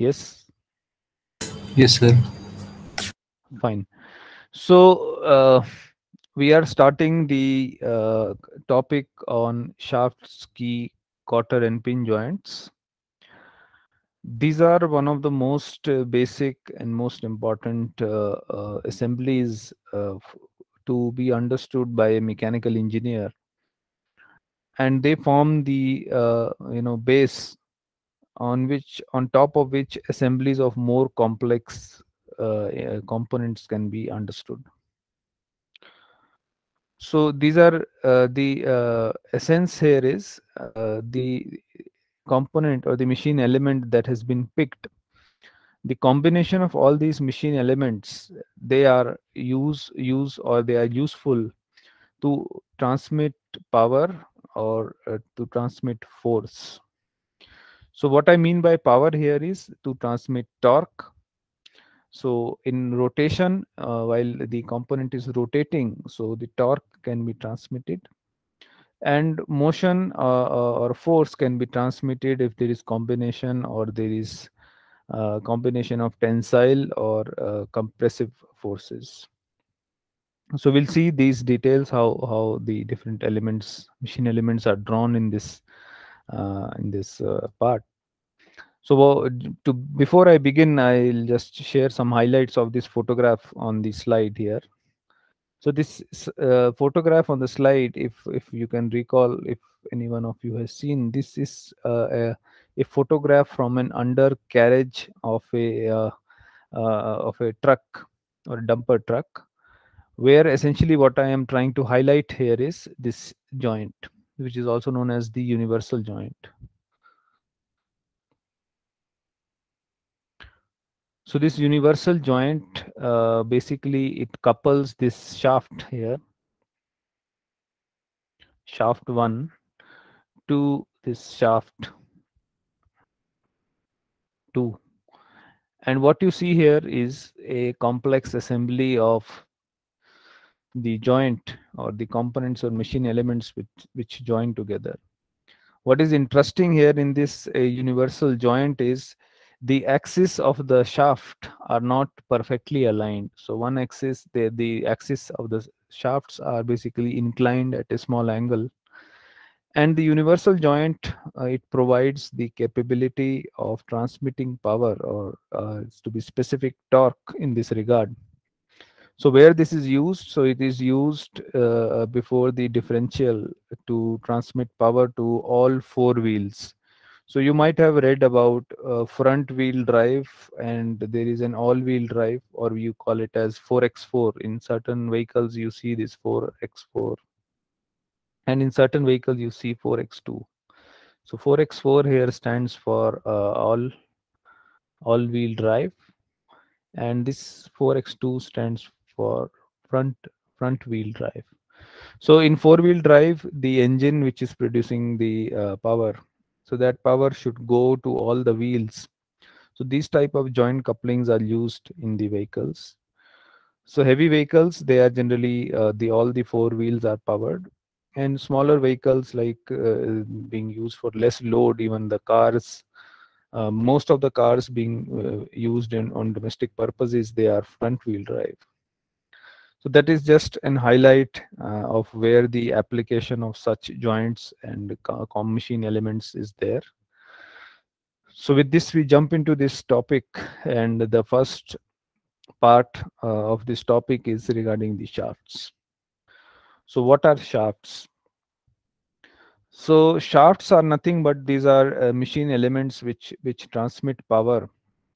Yes? Yes, sir. Fine. So uh, we are starting the uh, topic on shafts, key, quarter and pin joints. These are one of the most uh, basic and most important uh, uh, assemblies to be understood by a mechanical engineer and they form the uh, you know base on which on top of which assemblies of more complex uh, components can be understood so these are uh, the uh, essence here is uh, the component or the machine element that has been picked the combination of all these machine elements they are use use or they are useful to transmit power or uh, to transmit force so what I mean by power here is to transmit torque. So in rotation, uh, while the component is rotating, so the torque can be transmitted and motion uh, uh or force can be transmitted if there is combination or there is uh, combination of tensile or uh, compressive forces so we'll see these details how how the different elements machine elements are drawn in this uh, in this uh, part so to, before I begin, I'll just share some highlights of this photograph on the slide here. So this uh, photograph on the slide, if if you can recall, if any one of you has seen, this is uh, a, a, photograph from an undercarriage of a uh, uh of a truck or a dumper truck, where essentially what I am trying to highlight here is this joint, which is also known as the universal joint. So this universal joint, uh, basically it couples this shaft here, shaft one to this shaft two. And what you see here is a complex assembly of the joint or the components or machine elements which, which join together. What is interesting here in this uh, universal joint is the axis of the shaft are not perfectly aligned so one axis the, the axis of the shafts are basically inclined at a small angle and the universal joint uh, it provides the capability of transmitting power or uh, to be specific torque in this regard so where this is used so it is used uh, before the differential to transmit power to all four wheels so you might have read about uh, front wheel drive and there is an all wheel drive or you call it as 4x4. In certain vehicles you see this 4x4 and in certain vehicles you see 4x2. So 4x4 here stands for uh, all all wheel drive and this 4x2 stands for front front wheel drive. So in four wheel drive the engine which is producing the uh, power so that power should go to all the wheels so these type of joint couplings are used in the vehicles so heavy vehicles they are generally uh, the all the four wheels are powered and smaller vehicles like uh, being used for less load even the cars uh, most of the cars being uh, used in on domestic purposes they are front wheel drive so that is just an highlight uh, of where the application of such joints and com machine elements is there. So with this, we jump into this topic and the first part uh, of this topic is regarding the shafts. So what are shafts? So shafts are nothing but these are uh, machine elements which, which transmit power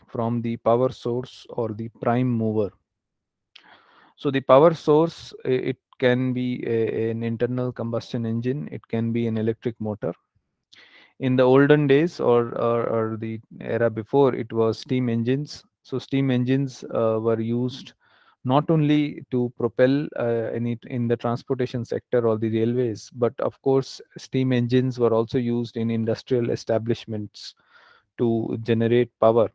from the power source or the prime mover so the power source it can be a, an internal combustion engine it can be an electric motor in the olden days or, or, or the era before it was steam engines so steam engines uh, were used not only to propel uh, in, in the transportation sector or the railways but of course steam engines were also used in industrial establishments to generate power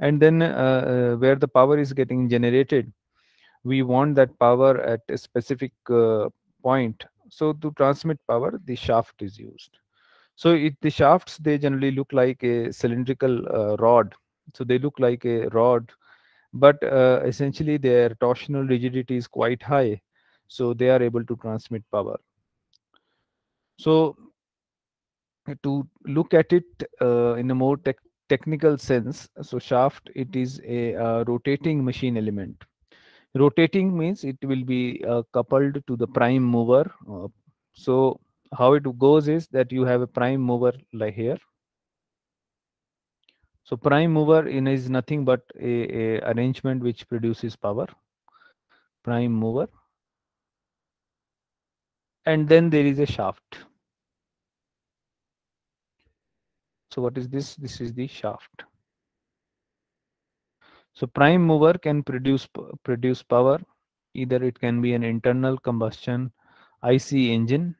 and then uh, uh where the power is getting generated we want that power at a specific uh, point so to transmit power the shaft is used so it the shafts they generally look like a cylindrical uh, rod so they look like a rod but uh, essentially their torsional rigidity is quite high so they are able to transmit power so to look at it uh, in a more technical sense so shaft it is a uh, rotating machine element rotating means it will be uh, coupled to the prime mover uh, so how it goes is that you have a prime mover like here so prime mover in is nothing but a, a arrangement which produces power prime mover and then there is a shaft so what is this this is the shaft so prime mover can produce produce power. Either it can be an internal combustion IC engine,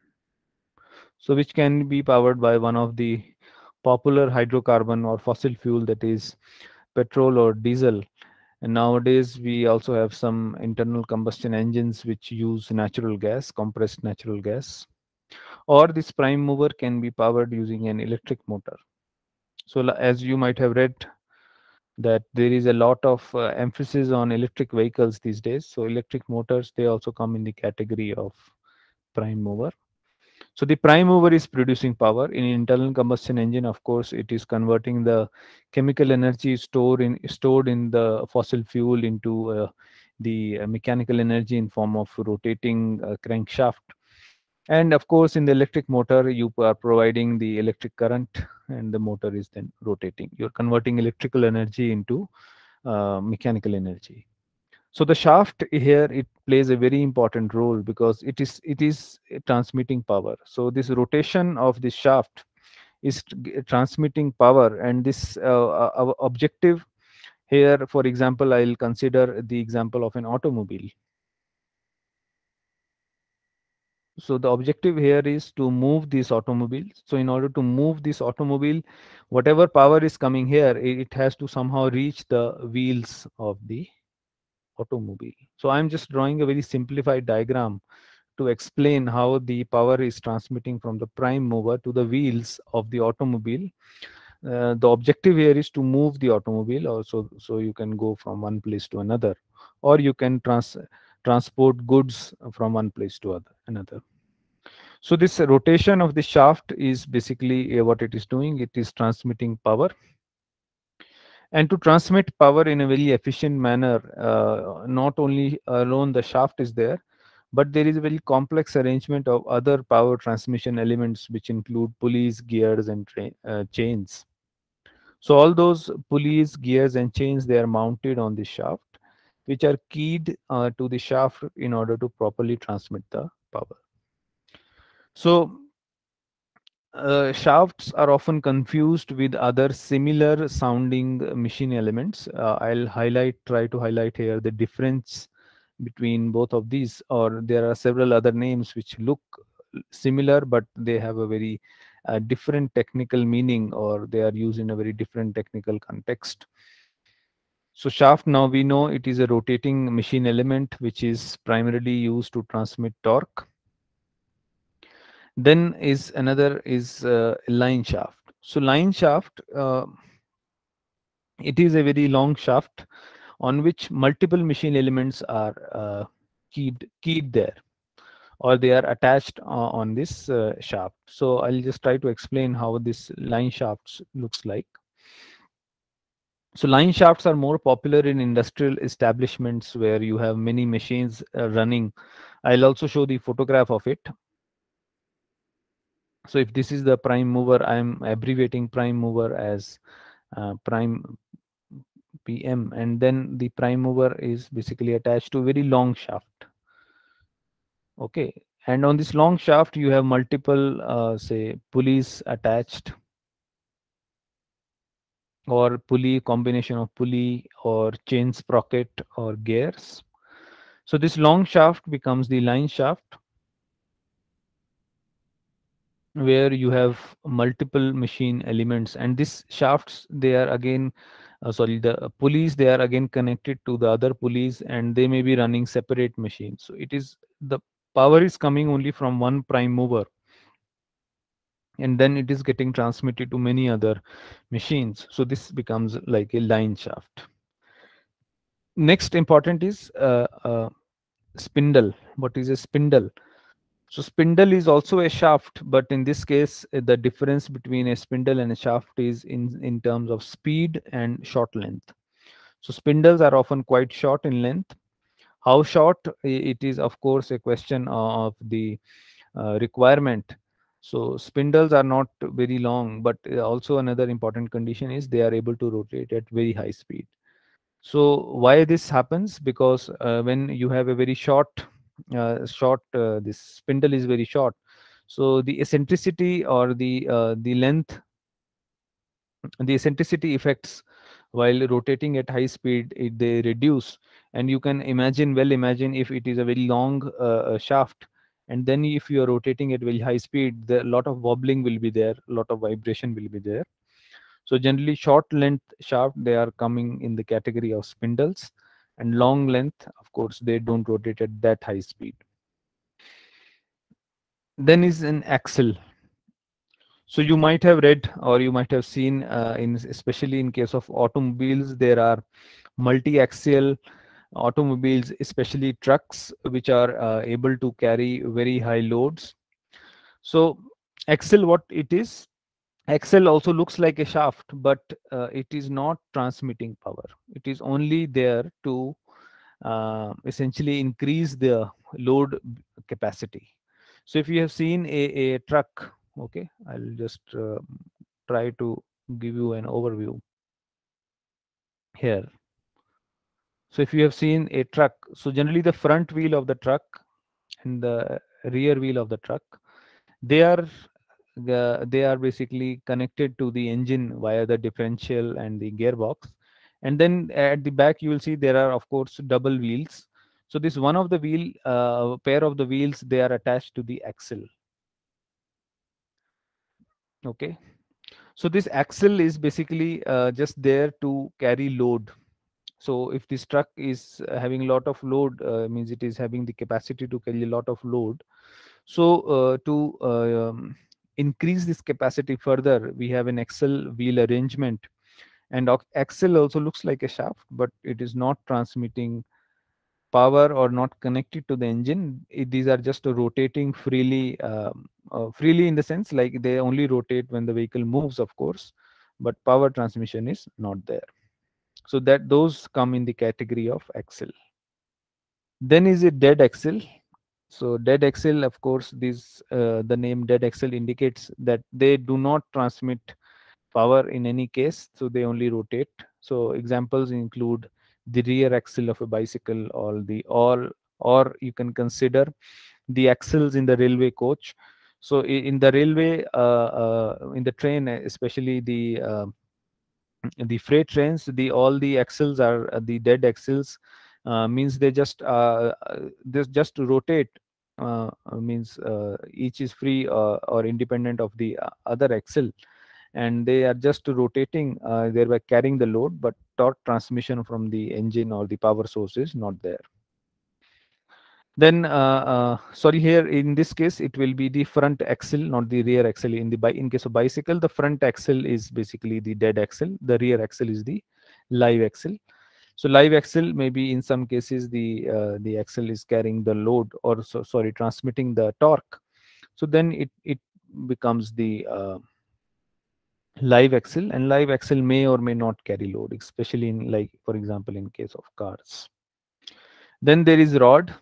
so which can be powered by one of the popular hydrocarbon or fossil fuel that is petrol or diesel. And nowadays we also have some internal combustion engines which use natural gas, compressed natural gas. Or this prime mover can be powered using an electric motor. So as you might have read that there is a lot of uh, emphasis on electric vehicles these days. So electric motors, they also come in the category of prime mover. So the prime mover is producing power. In internal combustion engine, of course, it is converting the chemical energy stored in, stored in the fossil fuel into uh, the uh, mechanical energy in form of rotating uh, crankshaft and of course in the electric motor you are providing the electric current and the motor is then rotating you're converting electrical energy into uh, mechanical energy so the shaft here it plays a very important role because it is it is transmitting power so this rotation of the shaft is transmitting power and this uh, uh objective here for example i'll consider the example of an automobile so the objective here is to move this automobile. so in order to move this automobile whatever power is coming here it has to somehow reach the wheels of the automobile so i'm just drawing a very simplified diagram to explain how the power is transmitting from the prime mover to the wheels of the automobile uh, the objective here is to move the automobile also so you can go from one place to another or you can trans transport goods from one place to other, another. So this rotation of the shaft is basically uh, what it is doing. It is transmitting power. And to transmit power in a very efficient manner, uh, not only alone the shaft is there, but there is a very complex arrangement of other power transmission elements which include pulleys, gears and uh, chains. So all those pulleys, gears and chains, they are mounted on the shaft which are keyed uh, to the shaft in order to properly transmit the power. So uh, shafts are often confused with other similar sounding machine elements. Uh, I'll highlight, try to highlight here the difference between both of these, or there are several other names which look similar, but they have a very uh, different technical meaning, or they are used in a very different technical context. So shaft, now we know it is a rotating machine element, which is primarily used to transmit torque. Then is another is uh, line shaft. So line shaft, uh, it is a very long shaft on which multiple machine elements are uh, keyed, keyed there or they are attached uh, on this uh, shaft. So I'll just try to explain how this line shaft looks like so line shafts are more popular in industrial establishments where you have many machines uh, running. I'll also show the photograph of it. So if this is the prime mover, I'm abbreviating prime mover as uh, prime PM and then the prime mover is basically attached to very long shaft. Okay, and on this long shaft you have multiple uh, say pulleys attached or pulley combination of pulley or chain sprocket or gears so this long shaft becomes the line shaft where you have multiple machine elements and these shafts they are again uh, sorry the pulleys they are again connected to the other pulleys and they may be running separate machines so it is the power is coming only from one prime mover and then it is getting transmitted to many other machines so this becomes like a line shaft next important is uh, uh, spindle what is a spindle so spindle is also a shaft but in this case uh, the difference between a spindle and a shaft is in in terms of speed and short length so spindles are often quite short in length how short it is of course a question of the uh, requirement so spindles are not very long, but uh, also another important condition is they are able to rotate at very high speed. So why this happens? Because uh, when you have a very short, uh, short, uh, this spindle is very short. So the eccentricity or the uh, the length, the eccentricity effects while rotating at high speed, it, they reduce. And you can imagine, well imagine if it is a very long uh, shaft, and then if you are rotating at very high speed the lot of wobbling will be there lot of vibration will be there so generally short length shaft they are coming in the category of spindles and long length of course they don't rotate at that high speed then is an axle so you might have read or you might have seen uh, in especially in case of automobiles there are multi-axial automobiles, especially trucks, which are uh, able to carry very high loads. So Excel, what it is, Excel also looks like a shaft, but uh, it is not transmitting power. It is only there to uh, essentially increase the load capacity. So if you have seen a, a truck, okay, I'll just uh, try to give you an overview here. So if you have seen a truck, so generally the front wheel of the truck and the rear wheel of the truck, they are the, they are basically connected to the engine via the differential and the gearbox. And then at the back, you will see there are of course double wheels. So this one of the wheel, uh, pair of the wheels, they are attached to the axle. Okay. So this axle is basically uh, just there to carry load so if this truck is uh, having a lot of load uh, means it is having the capacity to carry a lot of load so uh, to uh, um, increase this capacity further we have an axle wheel arrangement and axle also looks like a shaft but it is not transmitting power or not connected to the engine it, these are just rotating freely um, uh, freely in the sense like they only rotate when the vehicle moves of course but power transmission is not there so that those come in the category of axle then is it dead axle so dead axle of course this uh, the name dead axle indicates that they do not transmit power in any case so they only rotate so examples include the rear axle of a bicycle or the all or you can consider the axles in the railway coach so in the railway uh, uh, in the train especially the uh, the freight trains the all the axles are uh, the dead axles uh, means they just uh, uh this just rotate uh, uh means each is free or independent of the other axle and they are just rotating thereby carrying the load but torque transmission from the engine or the power source is not there then uh, uh, sorry here in this case it will be the front axle not the rear axle in the bike, in case of bicycle the front axle is basically the dead axle the rear axle is the live axle so live axle maybe in some cases the uh, the axle is carrying the load or so, sorry transmitting the torque so then it it becomes the uh, live axle and live axle may or may not carry load especially in like for example in case of cars then there is rod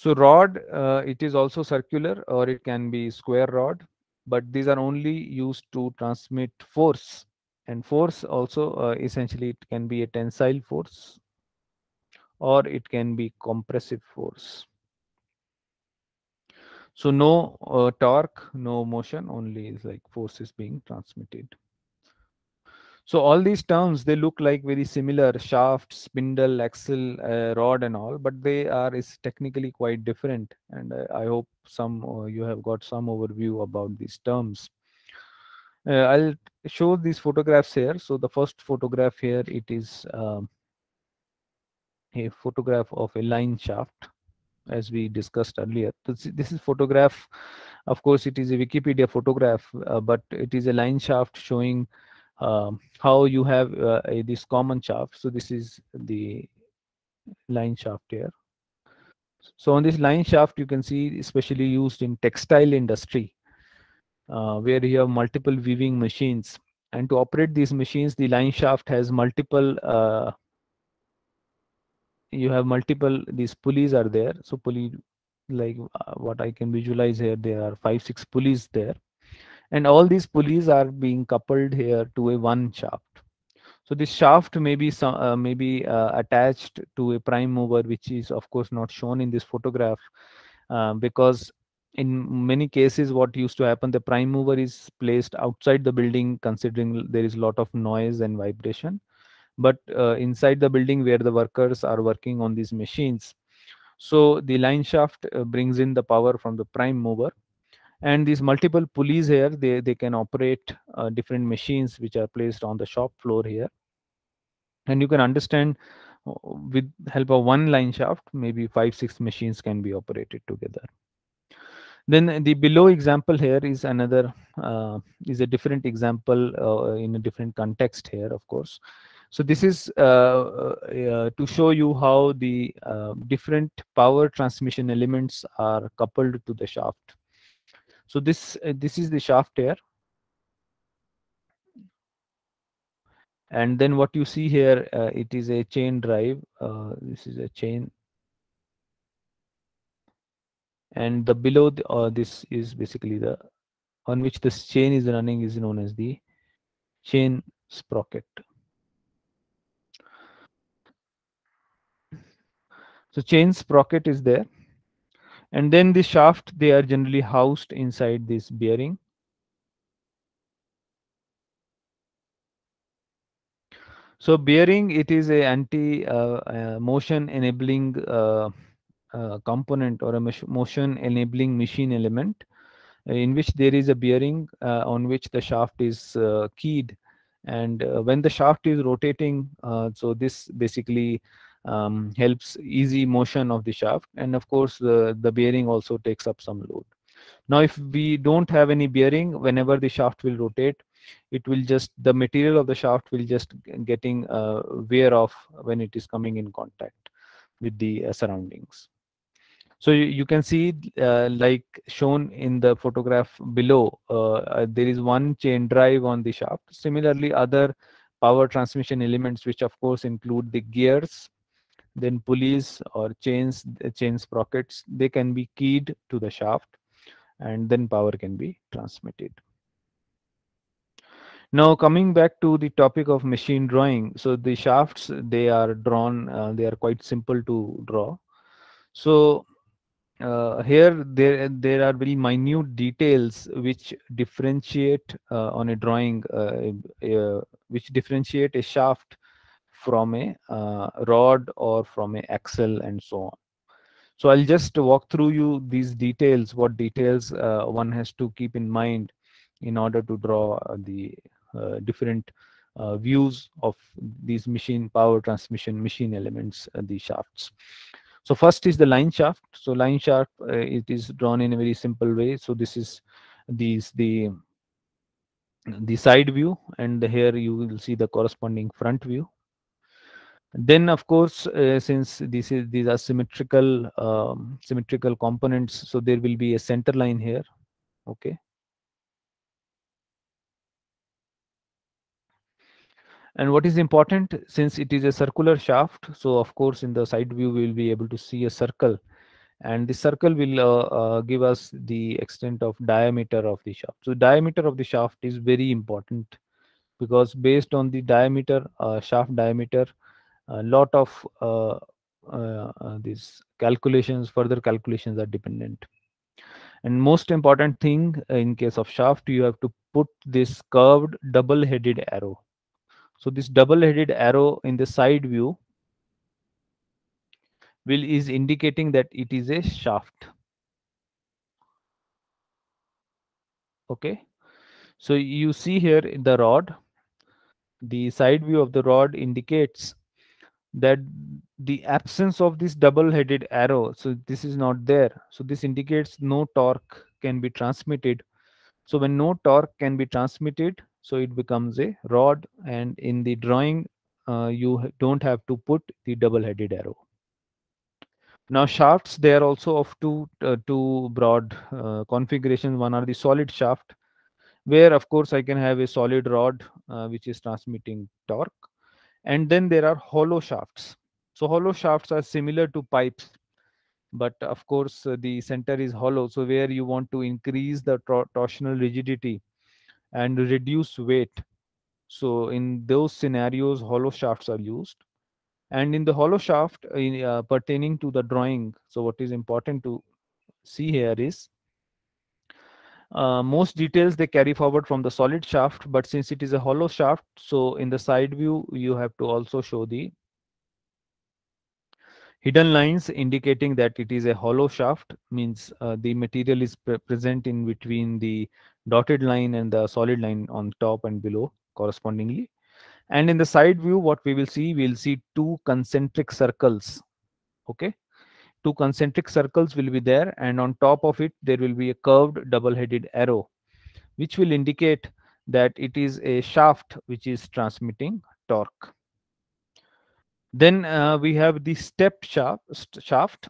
so rod, uh, it is also circular or it can be square rod, but these are only used to transmit force. And force also uh, essentially it can be a tensile force or it can be compressive force. So no uh, torque, no motion, only is like force is being transmitted. So all these terms, they look like very similar, shaft, spindle, axle, uh, rod and all, but they are is technically quite different. And uh, I hope some uh, you have got some overview about these terms. Uh, I'll show these photographs here. So the first photograph here, it is um, a photograph of a line shaft as we discussed earlier. This, is photograph, of course, it is a Wikipedia photograph, uh, but it is a line shaft showing um, how you have uh, a, this common shaft so this is the line shaft here so on this line shaft you can see especially used in textile industry uh, where you have multiple weaving machines and to operate these machines the line shaft has multiple uh, you have multiple these pulleys are there so pulley like uh, what i can visualize here there are five six pulleys there and all these pulleys are being coupled here to a one shaft so this shaft may be some uh, may be uh, attached to a prime mover which is of course not shown in this photograph uh, because in many cases what used to happen the prime mover is placed outside the building considering there is a lot of noise and vibration but uh, inside the building where the workers are working on these machines so the line shaft uh, brings in the power from the prime mover and these multiple pulleys here they, they can operate uh, different machines which are placed on the shop floor here and you can understand uh, with help of one line shaft maybe five six machines can be operated together then the below example here is another uh, is a different example uh, in a different context here of course so this is uh, uh, uh to show you how the different power transmission elements are coupled to the shaft so this uh, this is the shaft here and then what you see here uh, it is a chain drive uh, this is a chain and the below the, uh, this is basically the on which this chain is running is known as the chain sprocket so chain sprocket is there and then the shaft they are generally housed inside this bearing so bearing it is a anti uh, uh, motion enabling uh, uh component or a motion enabling machine element uh, in which there is a bearing uh, on which the shaft is keyed and when the shaft is rotating so this basically um, helps easy motion of the shaft and of course the, the bearing also takes up some load. Now if we don't have any bearing whenever the shaft will rotate it will just the material of the shaft will just getting uh, wear off when it is coming in contact with the uh, surroundings. So you, you can see uh, like shown in the photograph below uh, uh, there is one chain drive on the shaft. Similarly other power transmission elements which of course include the gears then pulleys or chains uh, chain sprockets they can be keyed to the shaft and then power can be transmitted now coming back to the topic of machine drawing so the shafts they are drawn uh, they are quite simple to draw so uh, here there there are very minute details which differentiate uh, on a drawing uh, which differentiate a shaft from a uh, rod or from a axle and so on. So I'll just walk through you these details, what details uh, one has to keep in mind in order to draw uh, the uh, different uh, views of these machine power transmission machine elements, uh, the shafts. So first is the line shaft. So line shaft, it is drawn in a very simple way. So this is these the the side view and here you will see the corresponding front view then of course uh, since this is these are symmetrical um, symmetrical components so there will be a center line here okay and what is important since it is a circular shaft so of course in the side view we will be able to see a circle and the circle will uh, uh, give us the extent of diameter of the shaft so diameter of the shaft is very important because based on the diameter uh, shaft diameter a lot of uh, uh, uh, these calculations, further calculations are dependent. And most important thing in case of shaft, you have to put this curved double-headed arrow. So this double-headed arrow in the side view will is indicating that it is a shaft. Okay. So you see here in the rod, the side view of the rod indicates that the absence of this double-headed arrow so this is not there so this indicates no torque can be transmitted so when no torque can be transmitted so it becomes a rod and in the drawing uh, you don't have to put the double-headed arrow now shafts they are also of two uh, two broad uh, configurations one are the solid shaft where of course i can have a solid rod uh, which is transmitting torque and then there are hollow shafts so hollow shafts are similar to pipes but of course uh, the center is hollow so where you want to increase the torsional rigidity and reduce weight so in those scenarios hollow shafts are used and in the hollow shaft in, uh, pertaining to the drawing so what is important to see here is uh, most details they carry forward from the solid shaft, but since it is a hollow shaft, so in the side view, you have to also show the hidden lines indicating that it is a hollow shaft means uh, the material is pre present in between the dotted line and the solid line on top and below correspondingly and in the side view what we will see we'll see two concentric circles okay two concentric circles will be there and on top of it there will be a curved double-headed arrow which will indicate that it is a shaft which is transmitting torque. Then uh, we have the step shaft, shaft.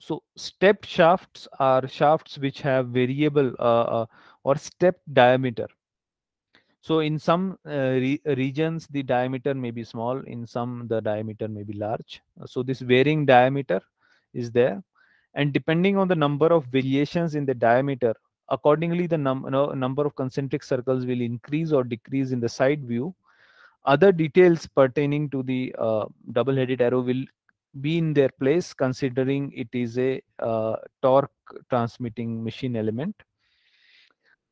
So step shafts are shafts which have variable uh, uh, or step diameter. So in some uh, re regions the diameter may be small, in some the diameter may be large. So this varying diameter is there and depending on the number of variations in the diameter accordingly the num no, number of concentric circles will increase or decrease in the side view other details pertaining to the uh, double-headed arrow will be in their place considering it is a uh, torque transmitting machine element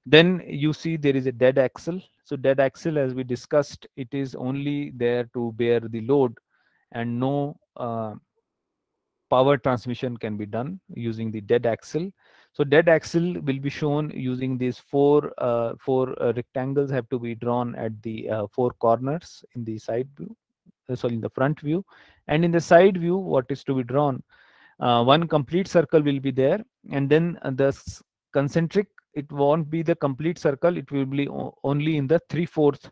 then you see there is a dead axle so dead axle as we discussed it is only there to bear the load and no uh, power transmission can be done using the dead axle. So dead axle will be shown using these four uh, four uh, rectangles have to be drawn at the uh, four corners in the side view, uh, sorry in the front view, and in the side view what is to be drawn. Uh, one complete circle will be there, and then uh, the concentric it won't be the complete circle. It will be only in the three fourth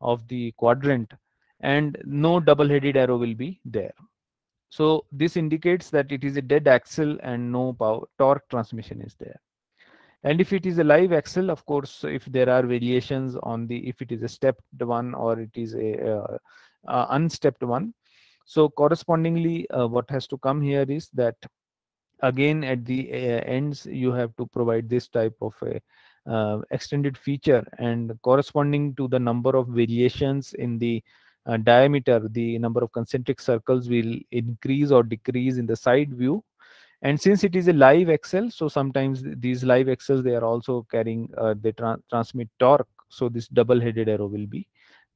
of the quadrant, and no double-headed arrow will be there. So this indicates that it is a dead axle and no power torque transmission is there. And if it is a live axle, of course, if there are variations on the if it is a stepped one or it is a uh, uh, unstepped one. So correspondingly, uh, what has to come here is that again at the uh, ends you have to provide this type of a uh, extended feature and corresponding to the number of variations in the uh, diameter, the number of concentric circles will increase or decrease in the side view. And since it is a live axle, so sometimes these live axles, they are also carrying, uh, they tra transmit torque. So this double-headed arrow will be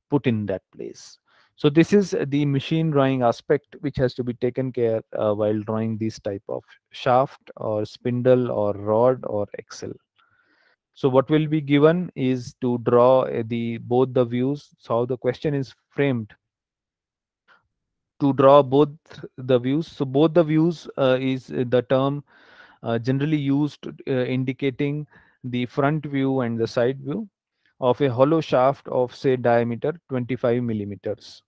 put in that place. So this is the machine drawing aspect which has to be taken care uh, while drawing this type of shaft or spindle or rod or axle so what will be given is to draw eh, the both the views so the question is framed to draw both the views so both the views uh, is the term uh, generally used uh, indicating the front view and the side view of a hollow shaft of say diameter 25 millimeters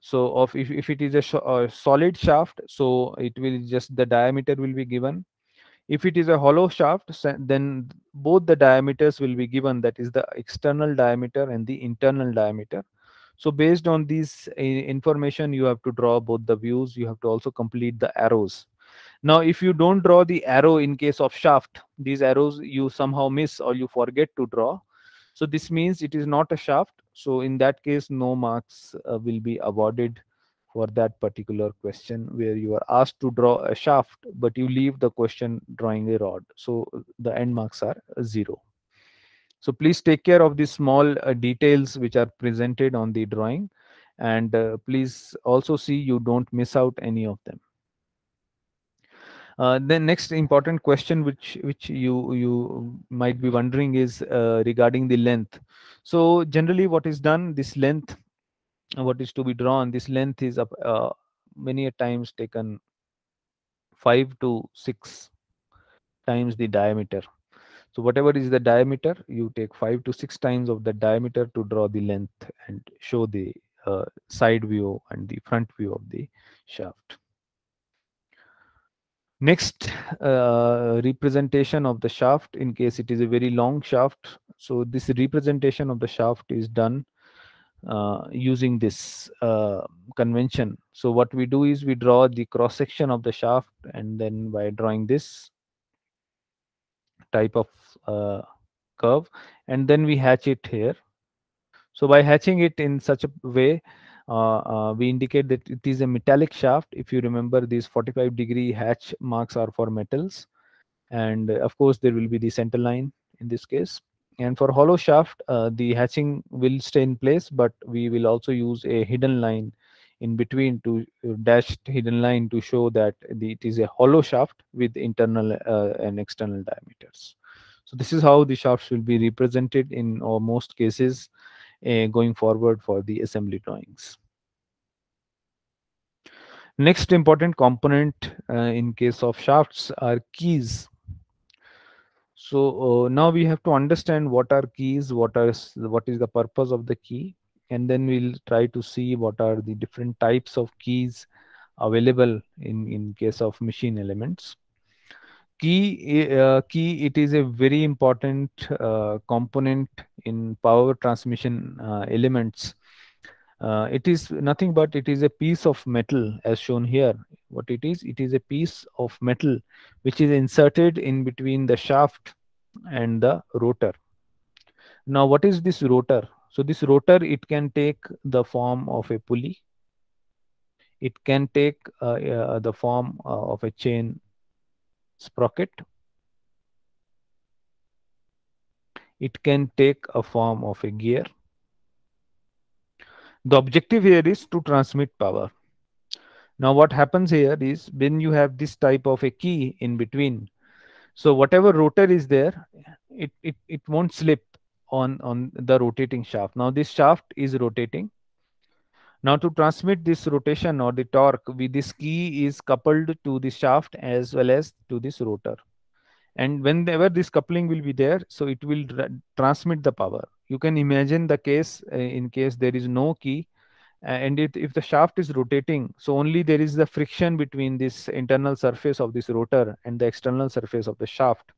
so of if, if it is a, sh a solid shaft so it will just the diameter will be given if it is a hollow shaft, then both the diameters will be given, that is the external diameter and the internal diameter. So based on this uh, information, you have to draw both the views. You have to also complete the arrows. Now, if you don't draw the arrow in case of shaft, these arrows you somehow miss or you forget to draw. So this means it is not a shaft. So in that case, no marks uh, will be awarded for that particular question where you are asked to draw a shaft but you leave the question drawing a rod so the end marks are zero so please take care of the small uh, details which are presented on the drawing and uh, please also see you don't miss out any of them uh, the next important question which which you you might be wondering is uh, regarding the length so generally what is done this length what is to be drawn this length is up uh, many times taken 5 to 6 times the diameter so whatever is the diameter you take 5 to 6 times of the diameter to draw the length and show the uh, side view and the front view of the shaft next uh, representation of the shaft in case it is a very long shaft so this representation of the shaft is done uh, using this uh, convention so what we do is we draw the cross section of the shaft and then by drawing this type of uh, curve and then we hatch it here so by hatching it in such a way uh, uh, we indicate that it is a metallic shaft if you remember these 45 degree hatch marks are for metals and of course there will be the center line in this case and for hollow shaft uh, the hatching will stay in place but we will also use a hidden line in between to uh, dashed hidden line to show that the, it is a hollow shaft with internal uh, and external diameters so this is how the shafts will be represented in or most cases uh, going forward for the assembly drawings. Next important component uh, in case of shafts are keys so uh, now we have to understand what are keys what are what is the purpose of the key and then we'll try to see what are the different types of keys available in in case of machine elements key eh, uh, key it is a very important uh, component in power transmission uh, elements uh, it is nothing but it is a piece of metal as shown here. What it is? It is a piece of metal which is inserted in between the shaft and the rotor. Now what is this rotor? So this rotor, it can take the form of a pulley. It can take uh, uh, the form uh, of a chain sprocket. It can take a form of a gear the objective here is to transmit power. Now what happens here is when you have this type of a key in between, so whatever rotor is there, it, it, it won't slip on, on the rotating shaft. Now this shaft is rotating. Now to transmit this rotation or the torque, with this key is coupled to the shaft as well as to this rotor and whenever this coupling will be there so it will transmit the power you can imagine the case uh, in case there is no key uh, and it, if the shaft is rotating so only there is the friction between this internal surface of this rotor and the external surface of the shaft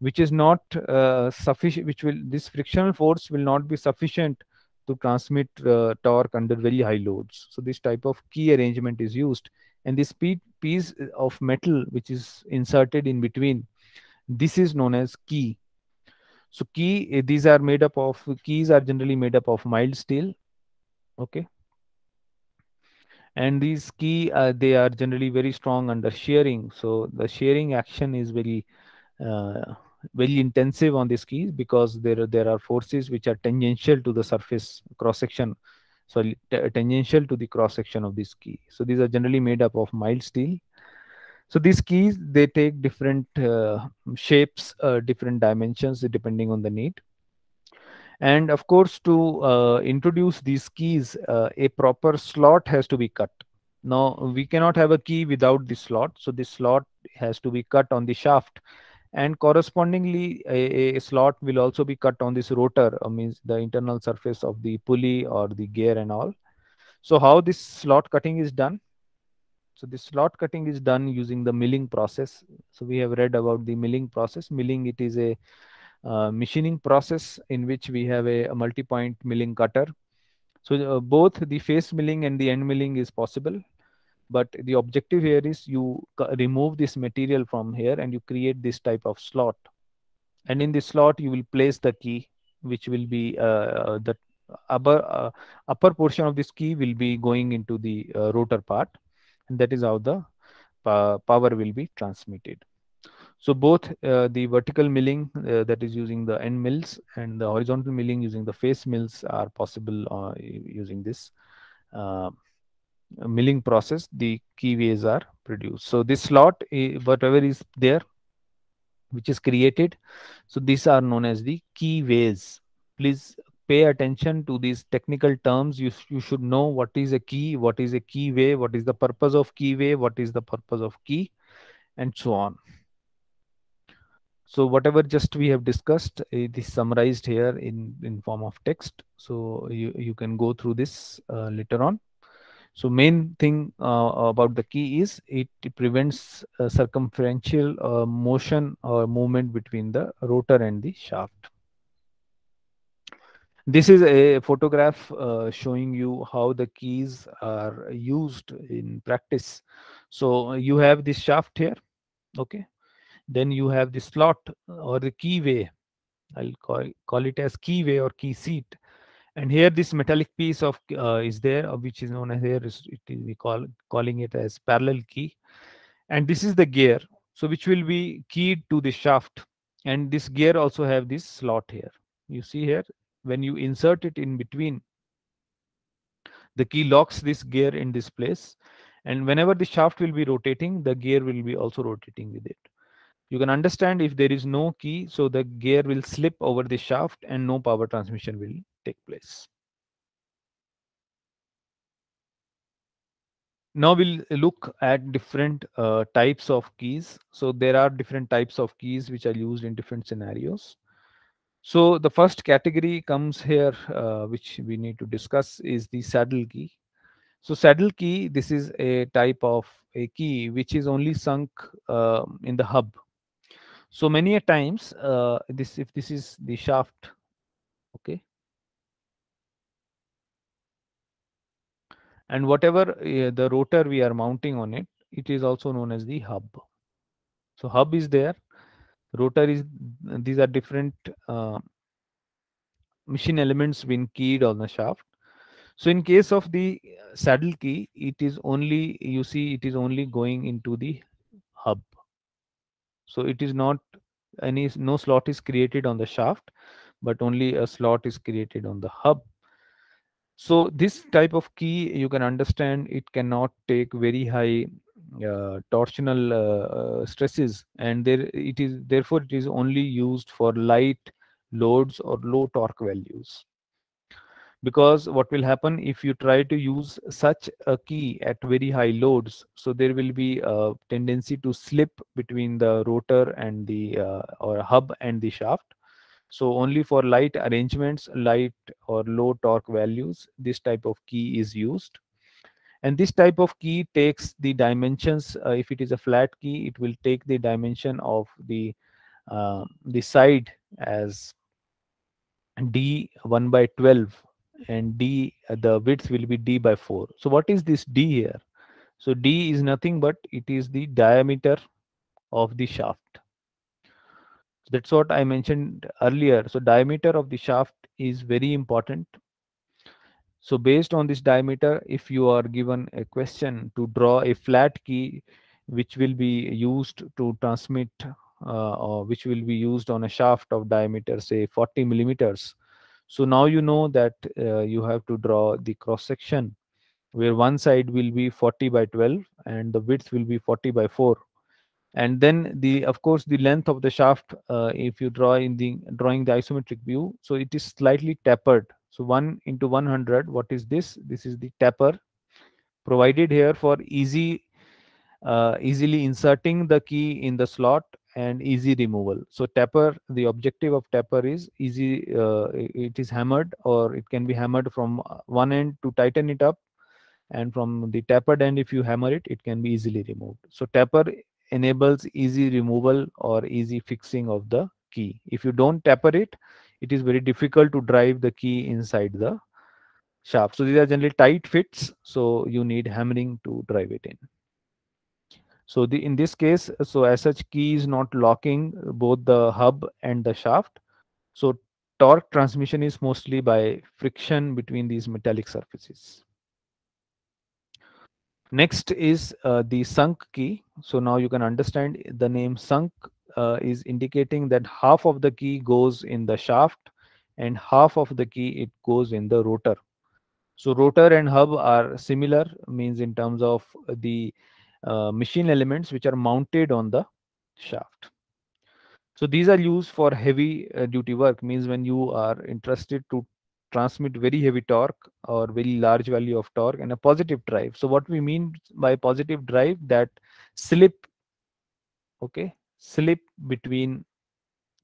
which is not uh, sufficient which will this frictional force will not be sufficient to transmit uh, torque under very high loads so this type of key arrangement is used and this piece of metal which is inserted in between this is known as key. So key, eh, these are made up of, keys are generally made up of mild steel. Okay. And these key, uh, they are generally very strong under shearing. So the shearing action is very, uh, very intensive on these keys because there, there are forces which are tangential to the surface cross section. So tangential to the cross section of this key. So these are generally made up of mild steel so these keys they take different uh, shapes uh, different dimensions depending on the need and of course to uh, introduce these keys uh, a proper slot has to be cut now we cannot have a key without the slot so the slot has to be cut on the shaft and correspondingly a, a slot will also be cut on this rotor uh, means the internal surface of the pulley or the gear and all so how this slot cutting is done so the slot cutting is done using the milling process. So we have read about the milling process. Milling, it is a uh, machining process in which we have a, a multi-point milling cutter. So uh, both the face milling and the end milling is possible. But the objective here is you remove this material from here and you create this type of slot. And in the slot, you will place the key, which will be uh, uh the upper, uh, upper portion of this key will be going into the uh, rotor part and that is how the power will be transmitted. So both uh, the vertical milling uh, that is using the end mills and the horizontal milling using the face mills are possible uh, using this uh, milling process. The keyways are produced. So this slot, whatever is there, which is created, so these are known as the keyways. Please pay attention to these technical terms. You, you should know what is a key, what is a keyway, what is the purpose of keyway, what is the purpose of key, and so on. So whatever just we have discussed, it is summarized here in, in form of text. So you, you can go through this uh, later on. So main thing uh, about the key is it prevents uh, circumferential uh, motion or movement between the rotor and the shaft. This is a photograph uh, showing you how the keys are used in practice. So uh, you have this shaft here, okay? Then you have the slot uh, or the keyway. I'll call, call it as keyway or key seat. And here this metallic piece of uh, is there, uh, which is known as here, is, we call calling it as parallel key. And this is the gear, so which will be keyed to the shaft. And this gear also have this slot here you see here when you insert it in between the key locks this gear in this place and whenever the shaft will be rotating the gear will be also rotating with it you can understand if there is no key so the gear will slip over the shaft and no power transmission will take place now we'll look at different uh, types of keys so there are different types of keys which are used in different scenarios so the first category comes here, uh, which we need to discuss is the saddle key. So saddle key, this is a type of a key which is only sunk uh, in the hub. So many a times, uh, this if this is the shaft, okay. And whatever uh, the rotor we are mounting on it, it is also known as the hub. So hub is there rotor is these are different uh, machine elements being keyed on the shaft so in case of the uh, saddle key it is only you see it is only going into the hub so it is not any no slot is created on the shaft but only a slot is created on the hub so this type of key you can understand it cannot take very high uh, torsional uh, uh, stresses and there it is therefore it is only used for light loads or low torque values because what will happen if you try to use such a key at very high loads so there will be a tendency to slip between the rotor and the uh, or hub and the shaft so only for light arrangements light or low torque values this type of key is used and this type of key takes the dimensions uh, if it is a flat key it will take the dimension of the uh, the side as d 1 by 12 and d uh, the width will be d by 4 so what is this d here so d is nothing but it is the diameter of the shaft that's what i mentioned earlier so diameter of the shaft is very important so based on this diameter, if you are given a question to draw a flat key, which will be used to transmit uh, or which will be used on a shaft of diameter, say 40 millimeters. So now you know that uh, you have to draw the cross section where one side will be 40 by 12 and the width will be 40 by 4 and then the of course the length of the shaft uh, if you draw in the drawing the isometric view so it is slightly tapered so 1 into 100, what is this? This is the tapper provided here for easy, uh, easily inserting the key in the slot and easy removal. So tapper, the objective of tapper is easy, uh, it is hammered or it can be hammered from uh, one end to tighten it up and from the tapered end if you hammer it, it can be easily removed. So tapper enables easy removal or easy fixing of the key. If you don't taper it, it is very difficult to drive the key inside the shaft so these are generally tight fits so you need hammering to drive it in so the in this case so as such key is not locking both the hub and the shaft so torque transmission is mostly by friction between these metallic surfaces next is uh, the sunk key so now you can understand the name sunk uh, is indicating that half of the key goes in the shaft and half of the key it goes in the rotor so rotor and hub are similar means in terms of the uh, machine elements which are mounted on the shaft so these are used for heavy uh, duty work means when you are interested to transmit very heavy torque or very large value of torque and a positive drive so what we mean by positive drive that slip okay slip between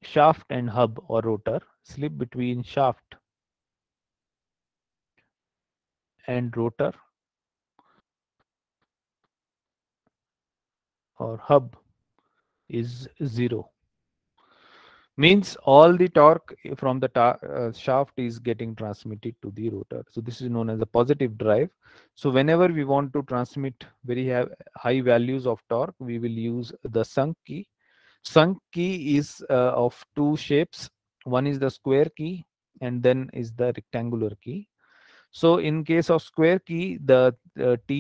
shaft and hub or rotor slip between shaft and rotor or hub is zero means all the torque from the uh, shaft is getting transmitted to the rotor so this is known as a positive drive so whenever we want to transmit very high values of torque we will use the sunk key sunk key is uh, of two shapes one is the square key and then is the rectangular key so in case of square key the uh, t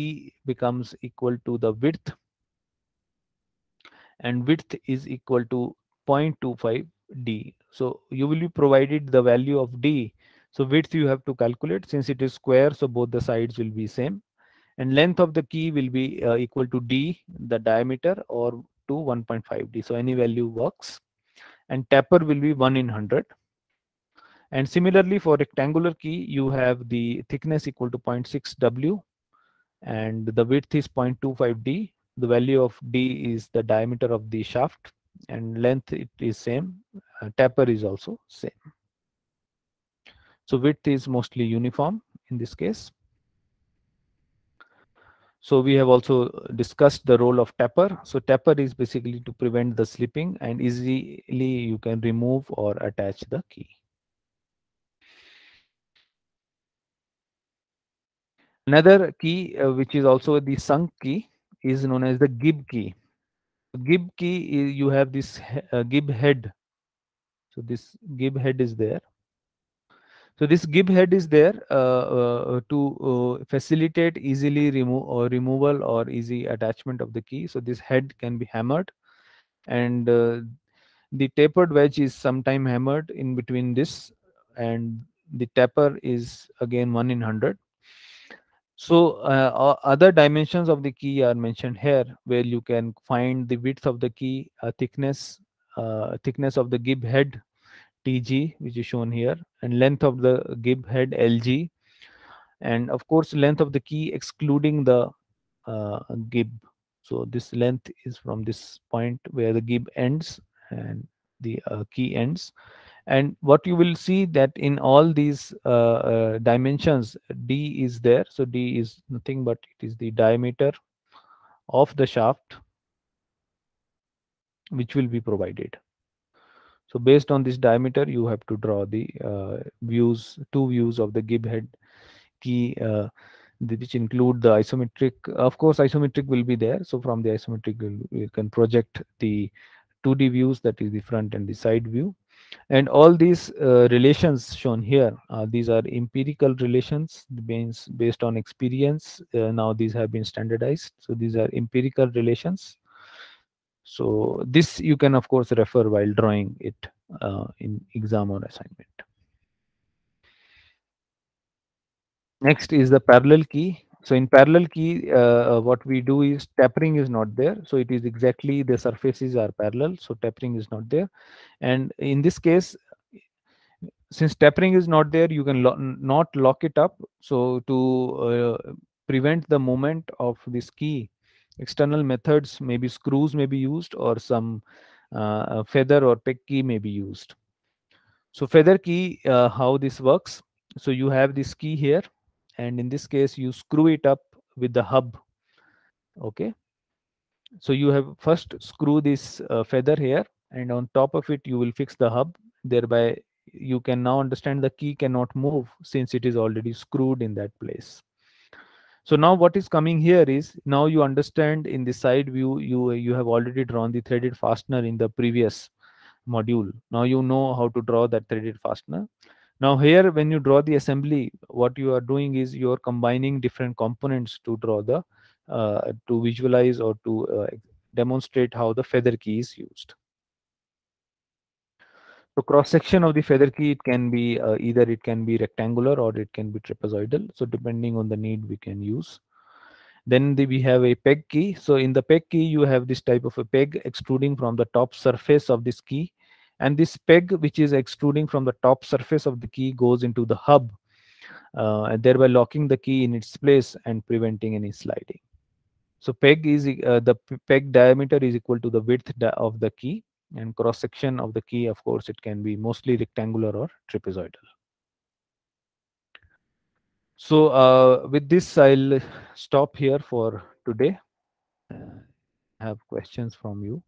becomes equal to the width and width is equal to 0.25 d so you will be provided the value of d so width you have to calculate since it is square so both the sides will be same and length of the key will be uh, equal to d the diameter or to 1.5D. So any value works. And taper will be 1 in 100. And similarly, for rectangular key, you have the thickness equal to 0.6W and the width is 0.25D. The value of D is the diameter of the shaft and length it is same. Uh, taper is also same. So width is mostly uniform in this case. So we have also discussed the role of tapper. So tapper is basically to prevent the slipping and easily you can remove or attach the key. Another key uh, which is also the sunk key is known as the gib key. Gib key is you have this uh, gib head. So this gib head is there so this gib head is there uh, uh, to uh, facilitate easily remove or uh, removal or easy attachment of the key. So this head can be hammered and uh, the tapered wedge is sometime hammered in between this and the taper is again 1 in 100. So uh, other dimensions of the key are mentioned here where you can find the width of the key, thickness, thickness of the gib head, TG, which is shown here, and length of the gib head LG, and of course length of the key excluding the uh, gib. So this length is from this point where the gib ends and the uh, key ends. And what you will see that in all these uh, uh dimensions, D is there. So D is nothing but it is the diameter of the shaft which will be provided so based on this diameter, you have to draw the uh, views, two views of the gib head key, uh, which include the isometric. Of course, isometric will be there. So from the isometric, you can project the 2D views, that is the front and the side view. And all these uh, relations shown here, uh, these are empirical relations based, based on experience. Uh, now these have been standardized. So these are empirical relations so this you can of course refer while drawing it uh, in exam or assignment. Next is the parallel key. So in parallel key, uh, uh, what we do is tapering is not there. So it is exactly the surfaces are parallel. So tapering is not there. And in this case, since tapering is not there, you can lo not lock it up. So to uh, prevent the movement of this key external methods maybe screws may be used or some uh, uh feather or peg key may be used so feather key uh, how this works so you have this key here and in this case you screw it up with the hub okay so you have first screw this uh, feather here and on top of it you will fix the hub thereby you can now understand the key cannot move since it is already screwed in that place so now what is coming here is now you understand in the side view, you, you have already drawn the threaded fastener in the previous module. Now you know how to draw that threaded fastener. Now here, when you draw the assembly, what you are doing is you are combining different components to draw the, uh, to visualize or to uh, demonstrate how the feather key is used. So cross section of the feather key, it can be uh, either it can be rectangular or it can be trapezoidal. So depending on the need, we can use. Then the, we have a peg key. So in the peg key, you have this type of a peg extruding from the top surface of this key. And this peg, which is extruding from the top surface of the key, goes into the hub, uh, and thereby locking the key in its place and preventing any sliding. So peg is uh, the peg diameter is equal to the width of the key and cross section of the key of course it can be mostly rectangular or trapezoidal so uh, with this i'll stop here for today uh, I have questions from you